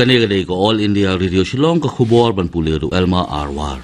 kani ka ko all india radio shilong ka khubor ban puliru elma arwar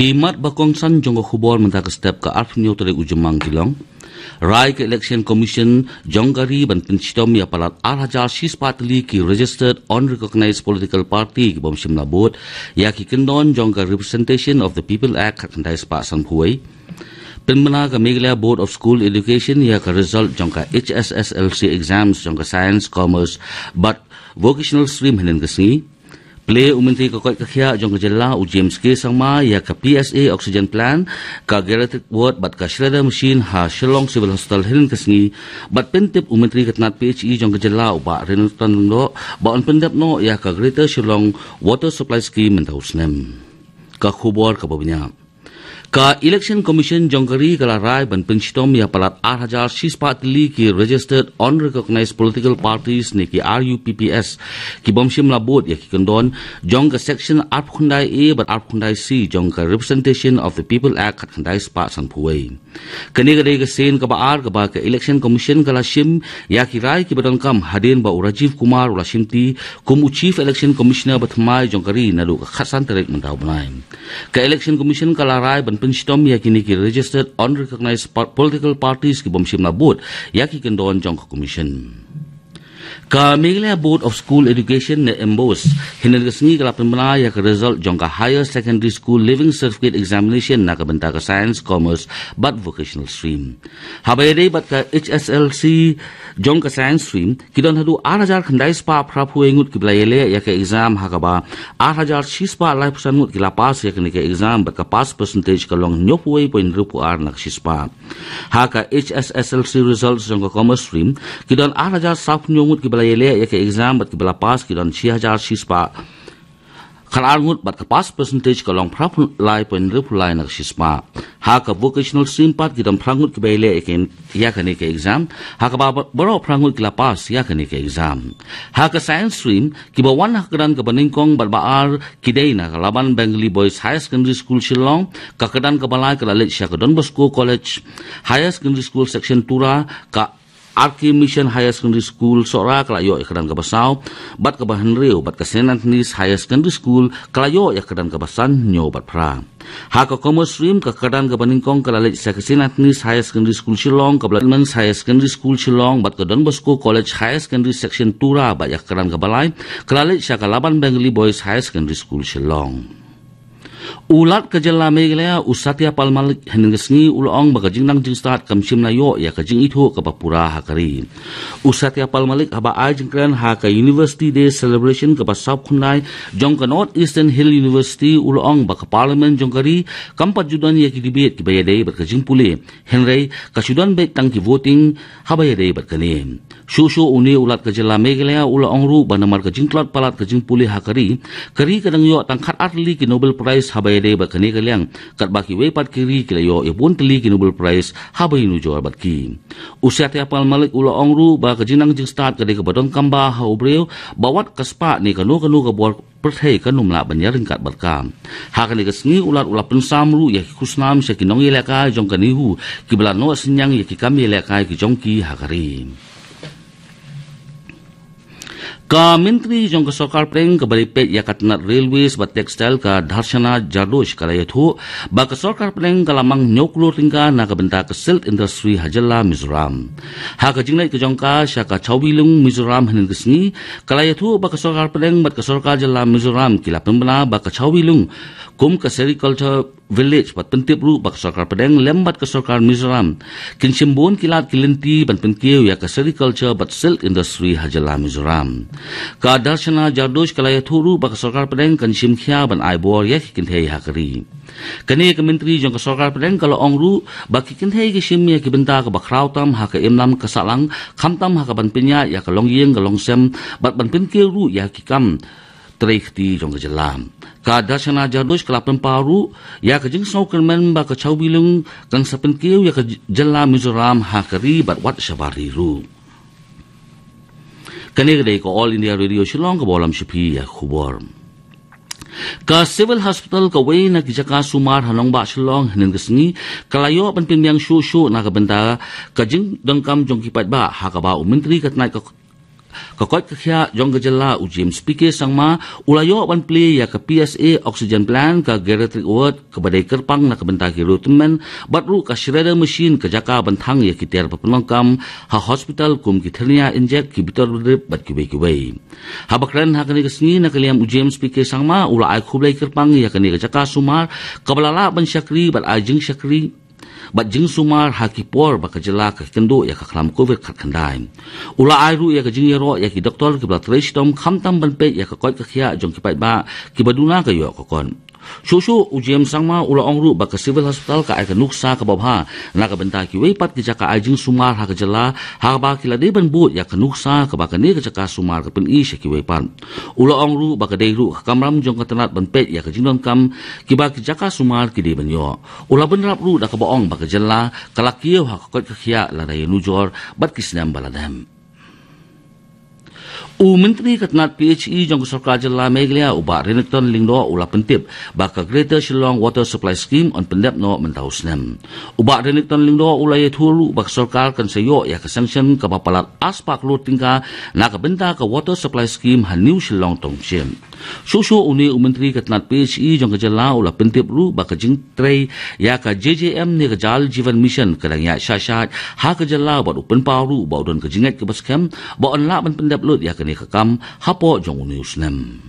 kimat bakong san jong ka khubor man ta ka step ka arf new tre ujumang kilong rai ka election commission jongari ban pinchitom ya palat ar hajar shis patli ki registered unrecognized political party ki bom shimla bot ya ki kendon jong representation of the people act ka kandai spa san huai Pemana ka Meghalaya Board of School Education ya ka result jong ka HSSLC exams jong ka science commerce but vocational stream hen gasi ple umenti ko kai khia jong ke jela u james ke sangma ya ka psa oxygen Plan. ka geriatric ward bat ka shredder machine ha shillong civil hospital hen kasngi bat pentip umenti ka tnat ph e jong ke jela u ba renton no ba on pentep no ya ka greater shillong water supply scheme and house name ka khubor ka babnya ka election commission jongkari kala rai ban pinchitom ya palat 8640 ki registered unrecognized political parties ni ki RUPPS ki bomshim labut ya ki kendon jong ka section art khundai a but art khundai c jong ka representation of the people act khat khundai spa san puwei kani ga ga sen ka ba ar ka ba ka election commission kala shim ya ki rai ki badan kam hadin ba urajiv kumar ula shimti kumu chief election commissioner batmai jongkari nalu ka khasan terik mandau banai ka election commission kala rai ban pencitom yakini ki registered unrecognized political parties ki bom sim nabut yakikendon jong commission Kamilia Board of School Education ne Embos hinagasngi ka lapin mula yung result jong Higher Secondary School Living Certificate Examination nak kabenta ke Science, Commerce, but Vocational Stream. Habay day bat ke HSLC jong Science Stream, kidon hadu 8,000 kandai spa prapu ingut kibla yele ya ke exam hakaba 8,000 shispa lai pusan ingut kila pass ya kini ka exam bat ke pass percentage ka long nyopu way poin rupu ar nak shispa. Haka HSSLC results jong Commerce Stream, kidon 8,000 sapu nyongut ki bala yele ya ke exam bat ki bala pass ki don chi hajar chi spa khala ngut bat ka pass percentage ka long prap lai point rup lai na chi ha ka vocational stream pat ki don prangut ki bale ek en ya ka ke ya exam ha ka ba bro prangut ki la pass ya ka ke exam ha ka science stream ki ba wan ha gran ka baning kong bar ba ar ki dei na laban bengali boys high secondary school chi long ka ka dan ka bala ka la le sha ka college high secondary school section tura ka Arki Mission High Secondary School Sorak Kelayo ya kedan ke Basau Bat ke Bahenriu Bat ke Senan Tendis Higher Secondary School Kelayo ya kedan ke Basan Nyo Bat Pra Ha ke Commerce Rim Ke kedan ke Baningkong Ke Lalik Saya ke Senan Tendis Higher Secondary School Shilong Ke Belakman Higher Secondary School Shilong Bat ke Don Bosco College High Secondary Section Tura Bat ya kedan ke Balai Ke Lalik Saya ke Laban Bengali Boys High Secondary School Shilong Ulat kejela mengelia malik palmalik hendengesni ulang bagajing nang jing start kamsim na yo ya kajing itu ke Papua hakari. Usatia malik haba ajing kren haka University Day celebration ke pasap kunai jong ke North Eastern Hill University ulang bag parlement jong kari kampat judan ya kidibit ke bayadei berkajing pule. Henry kasudan baik tangki voting haba yadei berkani. Susu uni ulat kejela mengelia ulang ru banamar kajing klat palat kajing pule hakari. Kari kadang yo tangkat atli ke Nobel Prize haba habai dei ba khani ka liang kat ba ki wepat ki ri kila yo ipun eh, teli ki Nobel price habai nu jawar bat ki. Usia te apal malik ula ongru ba ka jinang jing start ka dei ka badon kamba ha ubrew ba wat ka spa ni ka nu ka nu ka buar perthai ka numla banyar ringkat bat ka. Ha ka ni ka sengi ulat ula pensamru ya ki kusnam sya ki nongi leka jong ka nihu ki bala noa senyang ya ki kami leka ki jong ki ha karim. Ka Menteri Jong Sokar Preng ke balik pet yang katnat railways ba textile ka dharsana jadus kala itu ba ke Sokar Preng ka lamang nyoklu ringka na ke benta ke silt industry hajala Mizoram. Ha ke jingnai ke jong ka sya ka chawilung Mizoram hanin ke sini kala itu ba ke Sokar Preng ba ke Sokar jala Mizoram kila pembena ba ke chawilung kum ke sericulture village bat pentip ru bak sokar pedeng lembat ke sokar Mizoram kin simbon kilat kilenti ban pentiew ya ke sericulture bat silk industry hajala Mizoram กาดัชนาจาดูชกลายทูรูปกสกัดประเด็นกันชิมขี้าบันไอบัวแยกกินเทียหักรีกันเอกมินตรีจงกสกัดประเด็นกลอองรู้บักกินเทียกิชิมียกิบันตากบักคราวตัมหักเอ็มลำกสลังคำตัมหักบันปิญญาอยากกลองเยียงกลองเซมบัดบันปิญเกี่ยวรู้อยากกิกรรมตรีขีจงกจะลามกาดัชนาจาดูชกลับเป็นปารู้อยากกจึงสู้กันแมนบักชาวบิลุงกันสับเป็นเกี่ยวอยากกจะลามิจรามหักรีบัดวัดชบารีรู้ kanigrei ko all india radio shillong ko bolam shipi ya khubor ka civil hospital ka wei na kijaka sumar hanong ba shillong nen gesni kalayo pen pin yang shu shu na ka benta ka jing dengkam jong kipat ba ha ka ba u menteri ka tnai ka ka koit ka khya jong ga u jim speaker sang ma ula yo wan pli ya ka PSA oxygen plant ke geriatric ward ka badai kerpang na ka benta ki rutmen bat ru shredder machine ka jaka ban thang ya ki ter kam ha hospital kum ki thernia inject ki bitor rip bat ki bai ki bai ha bakran ha kani ka sngi na ka liam u jim speaker sang ma ula ai khublai kerpang ya ka ni jaka sumar ke balala ban shakri bat ajing shakri บัดจึงสุมาฮักกิปอร์บักจลาคักันโดยากคลามโควิดขัดขันได้อุลาไอรูยากจึงยารอยากกิดอกตอร์กิบลาเทรชตอมคำตั้มบันเปยากกอยกขยะจงกิไปบ้ากิบดูนากะยอกก่อนชูชูอุจิมสังมาอุลองรูบักซิวิลฮอสพิทอลกับไอคนุกซากับบ่ฮะนักบันทากิเวปัดกิจการไอจิงสุมาร์ฮักเจลาฮักบักกิลาเดบันบูดยาคนุกซากับบักเนกิจการสุมาร์กับเป็นอีเชกิเวปันอุลองรูบักเดรุกัมรัมจงกัตนาตบันเป็ดยาคจิงดอนคัมกิบักกิจการสุมาร์กิเดบันยออุลาบันรับรูดักบ่องบักเจลาคลักเกียวฮักกดกิขยาลาไดนุจอร์บัดกิสเนมบาลาเดม U Menteri Ketenat PHE Jangka Sokar Jelah Meglia Ubat Renekton Lingdo Ula Pentip Baka Greater Shillong Water Supply Scheme On Pendep No Mentau Senem Ubat Renekton Lingdo Ula Yaitulu Baka Sokar Kansayo Ya Kesengsen Kepapalat Aspak lu Tingka Na Kebenta Ke Water Supply Scheme Hanyu Shillong Tong Sien Susu Uni U Menteri Ketenat PHE Jangka Jelah Ula Pentip Ru Baka Jing Trey Ya Ke JJM Ni Kejal Jivan Mission Kedang Ya Syasyat Ha Kejelah Bapak Upen Pau Ru Bapak Udun Kejingat Kebaskam Bapak Unlak Pendep lu Ya Kene kam hapo jong new slam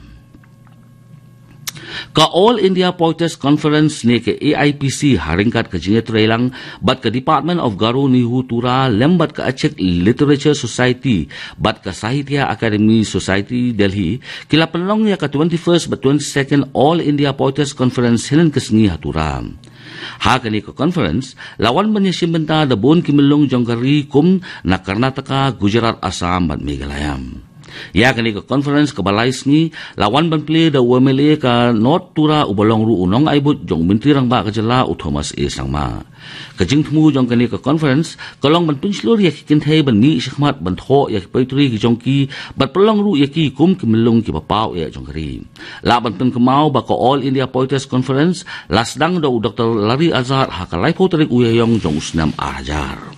ka all india poets conference ni ke aipc haringkat ka jine trailang bat ka department of garu nihu tura lembat ka achek literature society bat ka sahitya academy society delhi kila penlong ya ka 21st bat 22nd all india poets conference hinan kesni hatura Ha kini ke conference, lawan menyesim benda debun kimelung jongkari kum na Karnataka, Gujarat, Assam, bat Meghalayam. Ya kini ke conference ke balai sini, lawan benpli da wamele ka not tura ubalong ru unong aibut jong menteri rang ba kejela u Thomas E. Sangma. Kejing temu jong kini ke conference, kalong benpun silur ya kikin thai benni isyikmat bentho ya kipaitri ki jong ki, bat pelong ru ya ki kum ki melung ki papau ya jong kari. La benpun ba bako All India Poetess Conference, lasdang da u Dr. Larry Azhar Poetry potrik Yong jong usnam ahajar.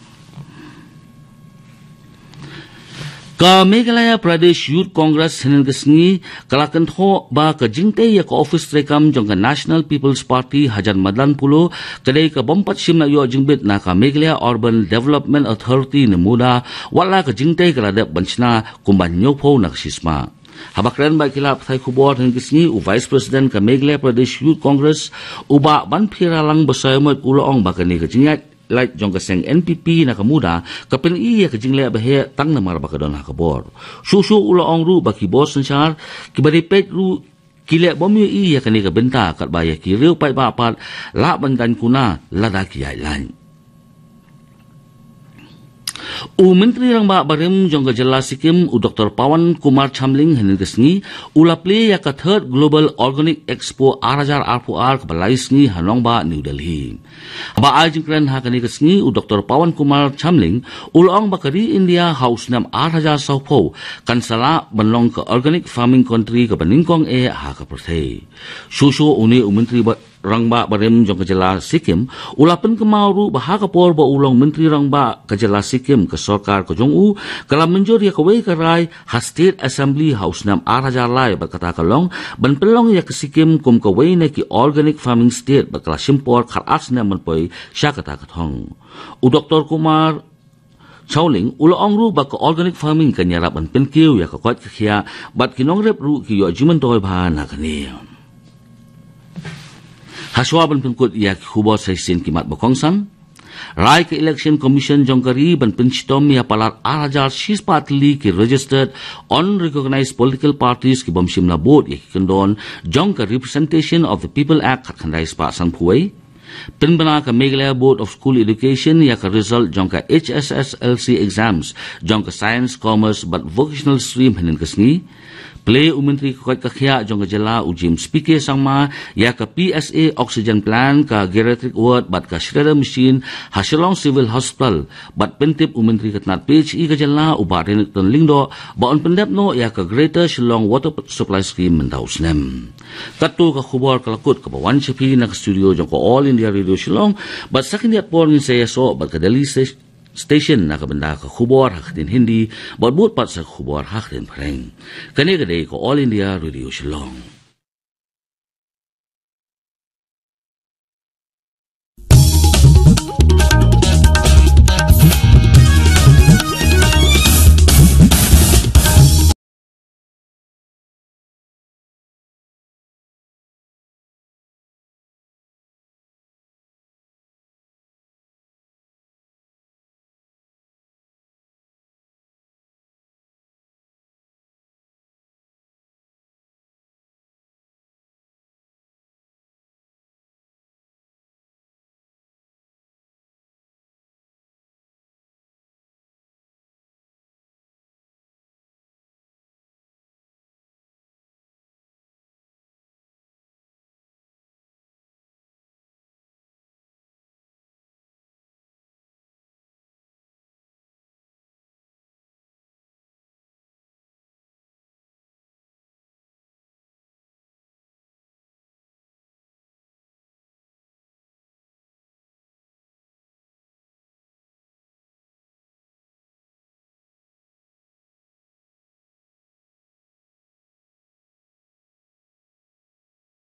Ka Meghalaya Pradesh Youth Congress Senil Gesengi kelakan tho ba ke jingte ya ke ofis rekam jong ke National People's Party hajar Madlan Pulo kedai ke bompat simna yo jingbit na ka Meghalaya Urban Development Authority ne muda wala ke jingte ke lade bancina kumban nyopo nak sisma. Habak keren baik kila Pertai Kubur dan kesini u Vice President ke Meghalaya Pradesh Youth Congress uba ban pira lang besoyamut ulo ong bakani ke jingat light jong ka seng NPP na ka muda ka iya ka jing lea bahaya tang na mara baka dona ka bor. Su su ula ong ru baki bos na char ki bari pet ru ki lea ya iya ka ni benta kat baya ki riu pai bapat la bantan kuna ladaki da lain. U Menteri Rangba Barim Jongga Jela Sikim U Dr. Pawan Kumar Chamling Hening Kesengi U Lapli Ya Ke Third Global Organic Expo Arajar Arpuar Kebalai Sengi Hanongba New Delhi Aba Ajin Keren Hakani Kesengi U Dr. Pawan Kumar Chamling U Loong Bakari India House Nam Arajar Saupo Kan Sala Benlong Ke Organic Farming Country Kebeningkong E Haka Perthe Susu Uni U Menteri Barim rangba barem jong kejela sikim ulapen kemauru bahaga por ba ulong menteri rangba kejela sikim ke sokar ke jong u kala menjur ya kewe kerai hastir assembly house nam araja lai berkata kelong ben pelong ya ke sikim kum kewe neki organic farming state berkala simpor kar asna menpoi syakata ketong u doktor kumar Chowling ulo angru ba ka organic farming ka nyarap an pinkiw ya ka kwaat kakhiya bat kinong rep ru ki yo jiman toy bahan na kaniyam. Hasuaban pengkut ia kubur saya sin kimat berkongsan. Rai ke election commission jongkari ban pencitom ia palar arajar sis patli ki registered unrecognized political parties ki bomsim labut ia kikendon jongka representation of the people act kat kandai sepak sang puai. Pinbana ke Meghalaya Board of School Education ia ke result jongka HSSLC exams, jongka science, commerce but vocational stream hanin kesengi. Ple u Menteri Kekuat Kekhia jong kejela u Jim Speaker sama ya ke PSA Oxygen Plant ke Geriatric Ward bat ke Shredder Machine Hasilong Civil Hospital bat pentip u Menteri Ketnat PHE kejela u Barinik Tun Lingdo baun pendep no ya ke Greater Shilong Water Supply Scheme mendau senem. Katu ke kubur ke lakut ke bawan cepi na studio jong ke All India Radio Shilong bat sakin diat pon saya so bat ke Delhi station na kabanda ka khubor hak din Hindi, but but pat sa khubor hak din pareng. Kani ko All India Radio Shillong.